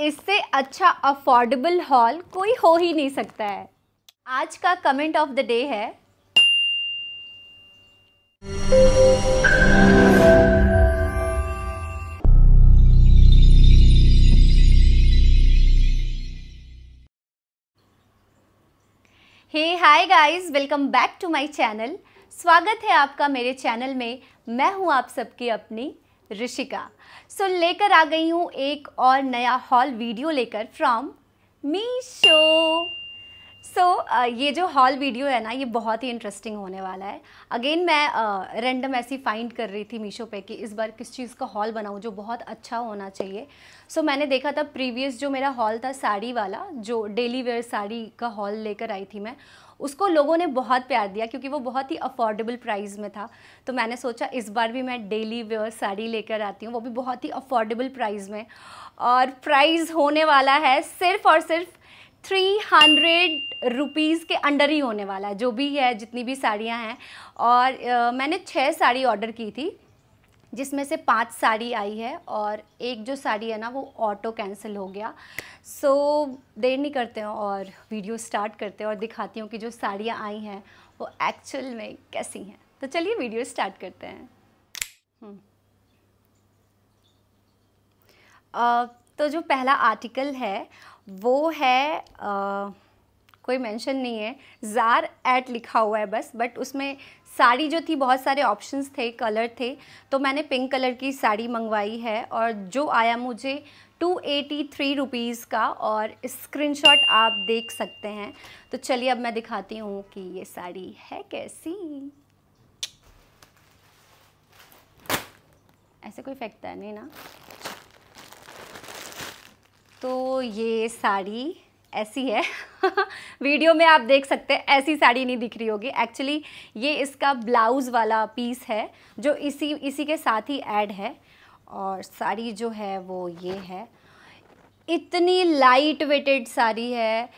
इससे अच्छा affordable hall कोई हो ही नहीं सकता है आज का कमेंट ऑफ द डे है hey hi guys welcome back to my channel स्वागत है आपका मेरे चैनल में मैं हूं आप सबकी अपनी ऋषिका सो so, लेकर आ गई हूँ एक और नया हॉल वीडियो लेकर from me show so so, uh, ये जो हॉल वीडियो है ना ये बहुत ही इंटरेस्टिंग होने वाला है अगेन मैं रेंडम uh, ऐसी फाइंड कर रही थी मीशो पे कि इस बार किस चीज़ का हॉल बनाऊँ जो बहुत अच्छा होना चाहिए सो so, मैंने देखा था प्रीवियस जो मेरा हॉल था साड़ी वाला जो डेली वेयर साड़ी का हॉल लेकर आई थी मैं उसको लोगों ने बहुत प्यार दिया क्योंकि वो बहुत ही अफोर्डेबल प्राइस में था तो मैंने सोचा इस बार भी मैं डेली वेयर साड़ी लेकर आती हूँ वो भी बहुत ही अफोर्डेबल प्राइस में और प्राइस होने वाला है सिर्फ़ और सिर्फ़ थ्री हंड्रेड रुपीज़ के अंडर ही होने वाला है जो भी है जितनी भी साड़ियाँ हैं और आ, मैंने छः साड़ी ऑर्डर की थी जिसमें से पांच साड़ी आई है और एक जो साड़ी है ना वो ऑटो कैंसिल हो गया सो so, देर नहीं करते हैं और वीडियो स्टार्ट करते हैं और दिखाती हूँ कि जो साड़ियाँ आई हैं वो एक्चुअल में कैसी हैं तो चलिए वीडियो स्टार्ट करते हैं आ, हम्म। तो जो पहला आर्टिकल है वो है आ, कोई मेंशन नहीं है ज़ार एट लिखा हुआ है बस बट उसमें साड़ी जो थी बहुत सारे ऑप्शंस थे कलर थे तो मैंने पिंक कलर की साड़ी मंगवाई है और जो आया मुझे टू एटी थ्री रुपीज़ का और स्क्रीनशॉट आप देख सकते हैं तो चलिए अब मैं दिखाती हूँ कि ये साड़ी है कैसी ऐसे कोई फेंकता है नहीं ना तो ये साड़ी ऐसी है वीडियो में आप देख सकते हैं ऐसी साड़ी नहीं दिख रही होगी एक्चुअली ये इसका ब्लाउज़ वाला पीस है जो इसी इसी के साथ ही ऐड है और साड़ी जो है वो ये है इतनी लाइट वेटेड साड़ी है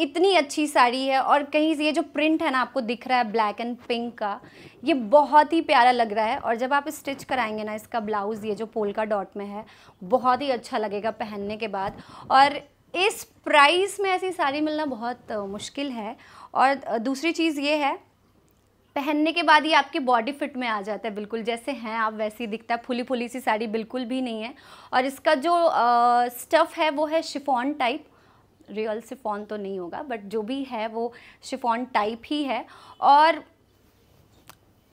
इतनी अच्छी साड़ी है और कहीं से ये जो प्रिंट है ना आपको दिख रहा है ब्लैक एंड पिंक का ये बहुत ही प्यारा लग रहा है और जब आप स्टिच कराएंगे ना इसका ब्लाउज़ ये जो पोलका डॉट में है बहुत ही अच्छा लगेगा पहनने के बाद और इस प्राइस में ऐसी साड़ी मिलना बहुत मुश्किल है और दूसरी चीज़ ये है पहनने के बाद ये आपकी बॉडी फिट में आ जाता है बिल्कुल जैसे हैं आप वैसे ही दिखता है फुली फुली सी साड़ी बिल्कुल भी नहीं है और इसका जो स्टफ़ है वो है शिफॉन टाइप रियल सिफोन तो नहीं होगा बट जो भी है वो शिफोन टाइप ही है और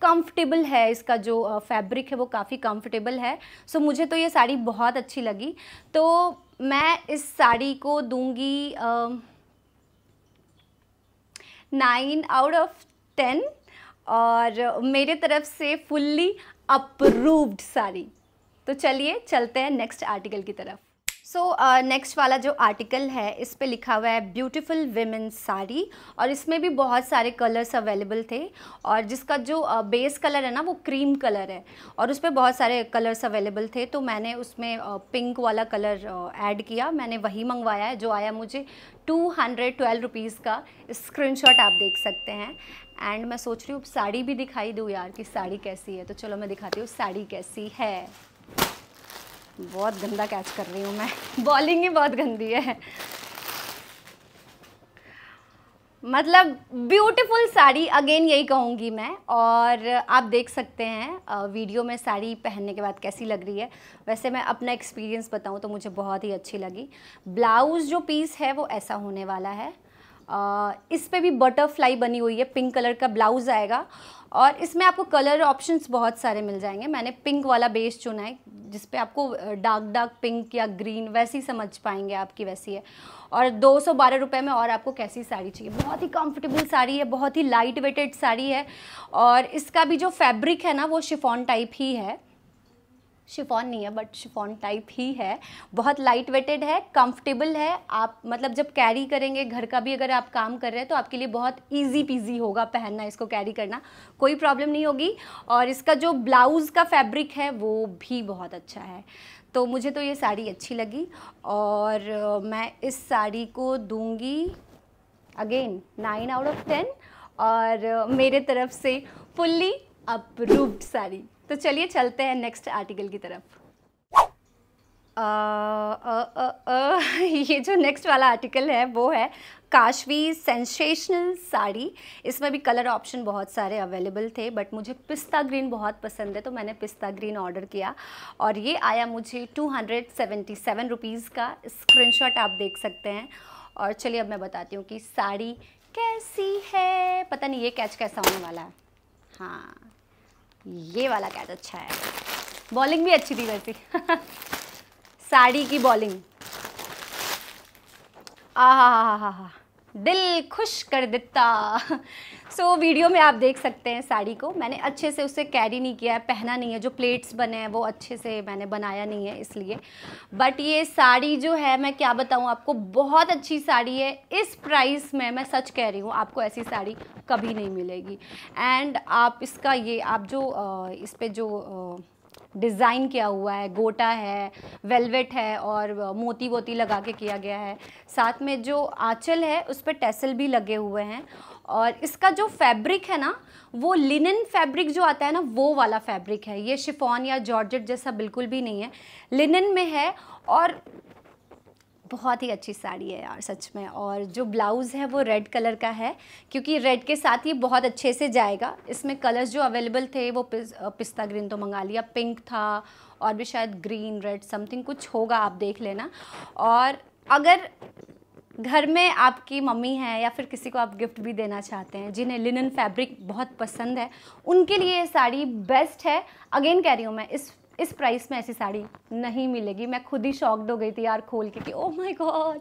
कंफर्टेबल है इसका जो फैब्रिक है वो काफ़ी कंफर्टेबल है सो so, मुझे तो ये साड़ी बहुत अच्छी लगी तो मैं इस साड़ी को दूंगी नाइन आउट ऑफ टेन और मेरे तरफ से फुल्ली अप्रूव्ड साड़ी तो चलिए चलते हैं नेक्स्ट आर्टिकल की तरफ सो so, नेक्स्ट uh, वाला जो आर्टिकल है इस पर लिखा हुआ है ब्यूटीफुल वेमेन साड़ी और इसमें भी बहुत सारे कलर्स अवेलेबल थे और जिसका जो बेस uh, कलर है ना वो क्रीम कलर है और उस पर बहुत सारे कलर्स अवेलेबल थे तो मैंने उसमें पिंक uh, वाला कलर ऐड uh, किया मैंने वही मंगवाया है जो आया मुझे टू हंड्रेड ट्वेल्व रुपीज़ का स्क्रीन आप देख सकते हैं एंड मैं सोच रही हूँ साड़ी भी दिखाई दूँ यार कि साड़ी कैसी है तो चलो मैं दिखाती हूँ साड़ी कैसी है बहुत गंदा कैच कर रही हूँ मैं बॉलिंग ही बहुत गंदी है मतलब ब्यूटीफुल साड़ी अगेन यही कहूँगी मैं और आप देख सकते हैं वीडियो में साड़ी पहनने के बाद कैसी लग रही है वैसे मैं अपना एक्सपीरियंस बताऊँ तो मुझे बहुत ही अच्छी लगी ब्लाउज़ जो पीस है वो ऐसा होने वाला है इस पे भी बटरफ्लाई बनी हुई है पिंक कलर का ब्लाउज़ आएगा और इसमें आपको कलर ऑप्शंस बहुत सारे मिल जाएंगे मैंने पिंक वाला बेस चुना है जिस पे आपको डार्क डार्क पिंक या ग्रीन वैसी समझ पाएंगे आपकी वैसी है और दो सौ बारह रुपये में और आपको कैसी साड़ी चाहिए बहुत ही कंफर्टेबल साड़ी है बहुत ही लाइट वेटेड साड़ी है और इसका भी जो फैब्रिक है ना वो शिफॉन टाइप ही है शिफॉन नहीं है बट शिफॉन टाइप ही है बहुत लाइट वेटेड है कंफर्टेबल है आप मतलब जब कैरी करेंगे घर का भी अगर आप काम कर रहे हैं तो आपके लिए बहुत इजी पीजी होगा पहनना इसको कैरी करना कोई प्रॉब्लम नहीं होगी और इसका जो ब्लाउज़ का फैब्रिक है वो भी बहुत अच्छा है तो मुझे तो ये साड़ी अच्छी लगी और मैं इस साड़ी को दूँगी again nine out of ten और मेरे तरफ से फुल्ली अप्रूव्ड साड़ी तो चलिए चलते हैं नेक्स्ट आर्टिकल की तरफ आ, आ, आ, आ, ये जो नेक्स्ट वाला आर्टिकल है वो है काशवी सेंसेशनल साड़ी इसमें भी कलर ऑप्शन बहुत सारे अवेलेबल थे बट मुझे पिस्ता ग्रीन बहुत पसंद है तो मैंने पिस्ता ग्रीन ऑर्डर किया और ये आया मुझे two hundred seventy seven rupees का स्क्रीनशॉट आप देख सकते हैं और चलिए अब मैं बताती हूँ कि साड़ी कैसी है पता नहीं ये कैच कैसा होने वाला है हाँ ये वाला कैच अच्छा है बॉलिंग भी अच्छी थी वैसी साड़ी की बॉलिंग आ हा हा हा हा हा दिल खुश कर देता सो so, वीडियो में आप देख सकते हैं साड़ी को मैंने अच्छे से उसे कैरी नहीं किया है पहना नहीं है जो प्लेट्स बने हैं वो अच्छे से मैंने बनाया नहीं है इसलिए बट ये साड़ी जो है मैं क्या बताऊँ आपको बहुत अच्छी साड़ी है इस प्राइस में मैं सच कह रही हूँ आपको ऐसी साड़ी कभी नहीं मिलेगी एंड आप इसका ये आप जो इस पर जो डिज़ाइन किया हुआ है गोटा है वेलवेट है और मोती वोती लगा के किया गया है साथ में जो आँचल है उस पर टेसल भी लगे हुए हैं और इसका जो फैब्रिक है ना वो लिनन फैब्रिक जो आता है ना वो वाला फैब्रिक है ये शिफॉन या जॉर्जेट जैसा बिल्कुल भी नहीं है लिनन में है और बहुत ही अच्छी साड़ी है यार सच में और जो ब्लाउज़ है वो रेड कलर का है क्योंकि रेड के साथ ये बहुत अच्छे से जाएगा इसमें कलर्स जो अवेलेबल थे वो पिस्ता ग्रीन तो मंगा लिया पिंक था और भी शायद ग्रीन रेड समथिंग कुछ होगा आप देख लेना और अगर घर में आपकी मम्मी है या फिर किसी को आप गिफ्ट भी देना चाहते हैं जिन्हें लिनन फैब्रिक बहुत पसंद है उनके लिए ये साड़ी बेस्ट है अगेन कह रही हूँ मैं इस इस प्राइस में ऐसी साड़ी नहीं मिलेगी मैं खुद ही शॉक्ड हो गई थी यार खोल के कि ओ माय गॉड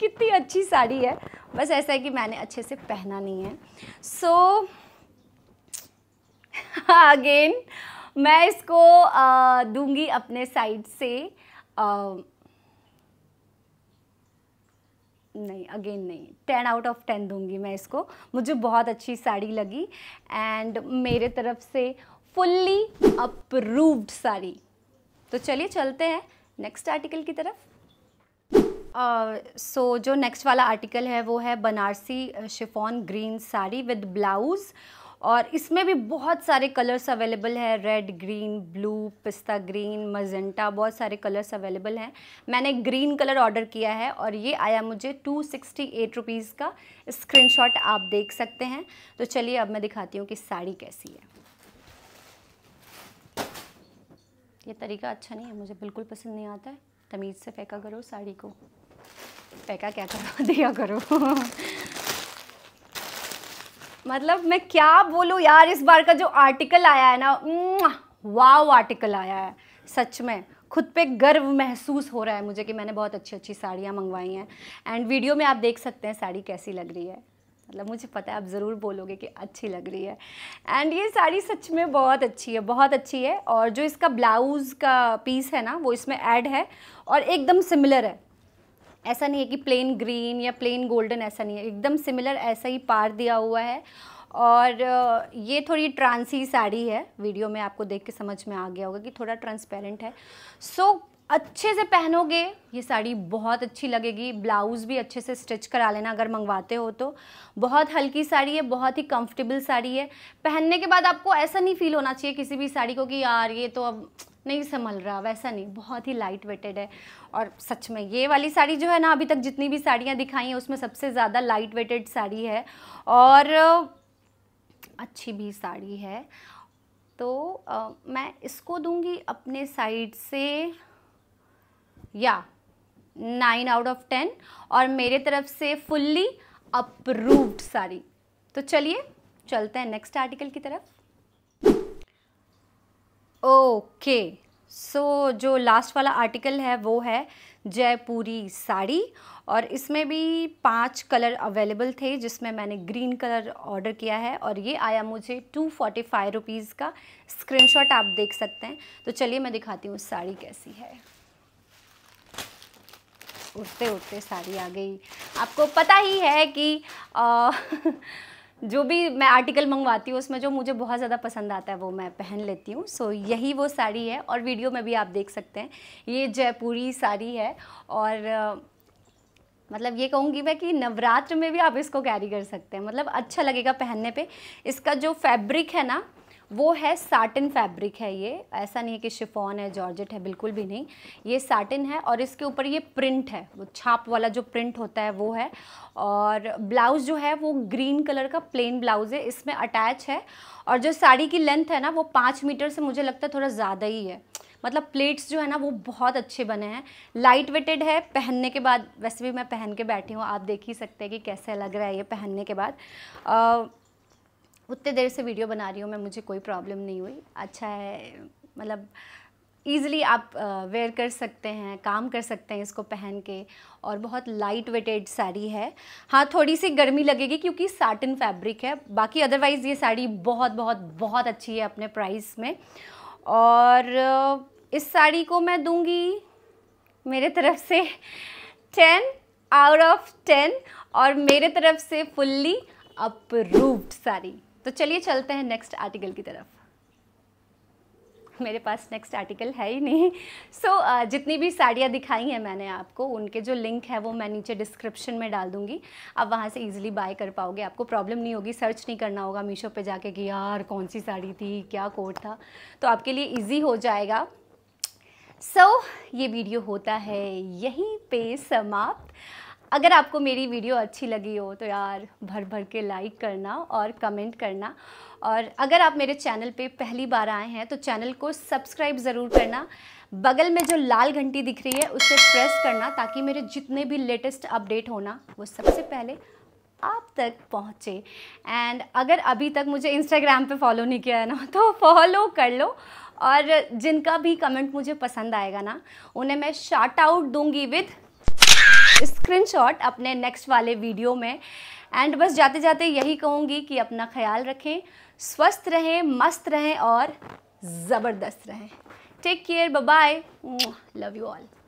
कितनी अच्छी साड़ी है बस ऐसा है कि मैंने अच्छे से पहना नहीं है सो so, अगेन मैं इसको आ, दूंगी अपने साइड से आ, नहीं अगेन नहीं टेन आउट ऑफ टेन दूंगी मैं इसको मुझे बहुत अच्छी साड़ी लगी एंड मेरे तरफ से फुल्ली अप्रूव्ड साड़ी तो चलिए चलते हैं नेक्स्ट आर्टिकल की तरफ सो uh, so, जो नेक्स्ट वाला आर्टिकल है वो है Banarasi chiffon green sari with blouse और इसमें भी बहुत सारे कलर्स अवेलेबल है रेड ग्रीन ब्लू पिस्ता ग्रीन मजेंटा बहुत सारे कलर्स अवेलेबल हैं मैंने ग्रीन कलर ऑर्डर किया है और ये आया मुझे टू सिक्सटी एट रुपीज़ का स्क्रीनशॉट आप देख सकते हैं तो चलिए अब मैं दिखाती हूँ कि साड़ी कैसी है ये तरीका अच्छा नहीं है मुझे बिल्कुल पसंद नहीं आता है तमीज़ से फेंका करो साड़ी को फेंका क्या करो दिया करो मतलब मैं क्या बोलूँ यार इस बार का जो आर्टिकल आया है ना वाव आर्टिकल आया है सच में खुद पे गर्व महसूस हो रहा है मुझे कि मैंने बहुत अच्छी अच्छी साड़ियाँ मंगवाई हैं एंड वीडियो में आप देख सकते हैं साड़ी कैसी लग रही है मतलब मुझे पता है आप ज़रूर बोलोगे कि अच्छी लग रही है एंड ये साड़ी सच में बहुत अच्छी है बहुत अच्छी है और जो इसका ब्लाउज़ का पीस है ना वो इसमें ऐड है और एकदम सिमिलर है ऐसा नहीं है कि प्लेन ग्रीन या प्लेन गोल्डन ऐसा नहीं है एकदम सिमिलर ऐसा ही पार दिया हुआ है और ये थोड़ी ट्रांसी साड़ी है वीडियो में आपको देख के समझ में आ गया होगा कि थोड़ा ट्रांसपेरेंट है सो so, अच्छे से पहनोगे ये साड़ी बहुत अच्छी लगेगी ब्लाउज़ भी अच्छे से स्टिच करा लेना अगर मंगवाते हो तो बहुत हल्की साड़ी है बहुत ही कंफर्टेबल साड़ी है पहनने के बाद आपको ऐसा नहीं फील होना चाहिए किसी भी साड़ी को कि यार ये तो अब नहीं संभल रहा वैसा नहीं बहुत ही लाइट वेटेड है और सच में ये वाली साड़ी जो है ना अभी तक जितनी भी साड़ियाँ दिखाई हैं उसमें सबसे ज़्यादा लाइट वेटेड साड़ी है और अच्छी भी साड़ी है तो आ, मैं इसको दूंगी अपने साइड से या नाइन आउट ऑफ टेन और मेरे तरफ से फुल्ली अप्रूव्ड सारी तो चलिए चलते हैं नेक्स्ट आर्टिकल की तरफ ओके सो so, जो लास्ट वाला आर्टिकल है वो है जयपुरी साड़ी और इसमें भी पांच कलर अवेलेबल थे जिसमें मैंने ग्रीन कलर ऑर्डर किया है और ये आया मुझे टू फोर्टी फाइव रुपीज़ का स्क्रीनशॉट आप देख सकते हैं तो चलिए मैं दिखाती हूँ साड़ी कैसी है उठते उठते साड़ी आ गई आपको पता ही है कि आ, जो भी मैं आर्टिकल मंगवाती हूँ उसमें जो मुझे बहुत ज़्यादा पसंद आता है वो मैं पहन लेती हूँ सो so, यही वो साड़ी है और वीडियो में भी आप देख सकते हैं ये जयपुरी साड़ी है और मतलब ये कहूँगी मैं कि नवरात्र में भी आप इसको कैरी कर सकते हैं मतलब अच्छा लगेगा पहनने पे इसका जो फैब्रिक है ना वो है साटन फैब्रिक है ये ऐसा नहीं है कि शिफॉन है जॉर्जेट है बिल्कुल भी नहीं ये साटन है और इसके ऊपर ये प्रिंट है वो छाप वाला जो प्रिंट होता है वो है और ब्लाउज़ जो है वो ग्रीन कलर का प्लेन ब्लाउज़ है इसमें अटैच है और जो साड़ी की लेंथ है ना वो पाँच मीटर से मुझे लगता है थोड़ा ज़्यादा ही है मतलब प्लेट्स जो है ना वो बहुत अच्छे बने हैं लाइट वेटेड है पहनने के बाद वैसे भी मैं पहन के बैठी हूँ आप देख ही सकते हैं कि कैसे लग रहा है ये पहनने के बाद आ, उतने देर से वीडियो बना रही हूँ मैं मुझे कोई प्रॉब्लम नहीं हुई अच्छा है मतलब ईज़िली आप वेयर कर सकते हैं काम कर सकते हैं इसको पहन के और बहुत लाइट वेटेड साड़ी है हाँ थोड़ी सी गर्मी लगेगी क्योंकि साटन फैब्रिक है बाकी अदरवाइज़ ये साड़ी बहुत बहुत बहुत अच्छी है अपने प्राइस में और इस साड़ी को मैं दूंगी मेरे तरफ से टेन आउट ऑफ टेन और मेरे तरफ से फुल्ली अप्रूव्ड साड़ी तो चलिए चलते हैं नेक्स्ट आर्टिकल की तरफ मेरे पास नेक्स्ट आर्टिकल है ही नहीं सो so, uh, जितनी भी साड़ियाँ दिखाई हैं मैंने आपको उनके जो लिंक है वो मैं नीचे डिस्क्रिप्शन में डाल दूँगी आप वहाँ से ईजिली बाय कर पाओगे आपको प्रॉब्लम नहीं होगी सर्च नहीं करना होगा मीशो पे जाके कि यार कौन सी साड़ी थी क्या कोड था तो आपके लिए ईजी हो जाएगा सो so, ये वीडियो होता है यहीं पे समाप्त अगर आपको मेरी वीडियो अच्छी लगी हो तो यार भर भर के लाइक करना और कमेंट करना और अगर आप मेरे चैनल पे पहली बार आए हैं तो चैनल को सब्सक्राइब ज़रूर करना बगल में जो लाल घंटी दिख रही है उसे प्रेस करना ताकि मेरे जितने भी लेटेस्ट अपडेट होना वो सबसे पहले आप तक पहुँचे एंड अगर अभी तक मुझे इंस्टाग्राम पर फॉलो नहीं किया है ना तो फॉलो कर लो और जिनका भी कमेंट मुझे पसंद आएगा ना उन्हें मैं शार्ट आउट दूंगी विद स्क्रीनशॉट अपने नेक्स्ट वाले वीडियो में एंड बस जाते जाते यही कहूँगी कि अपना ख्याल रखें स्वस्थ रहें मस्त रहें और ज़बरदस्त रहें take care bye love you all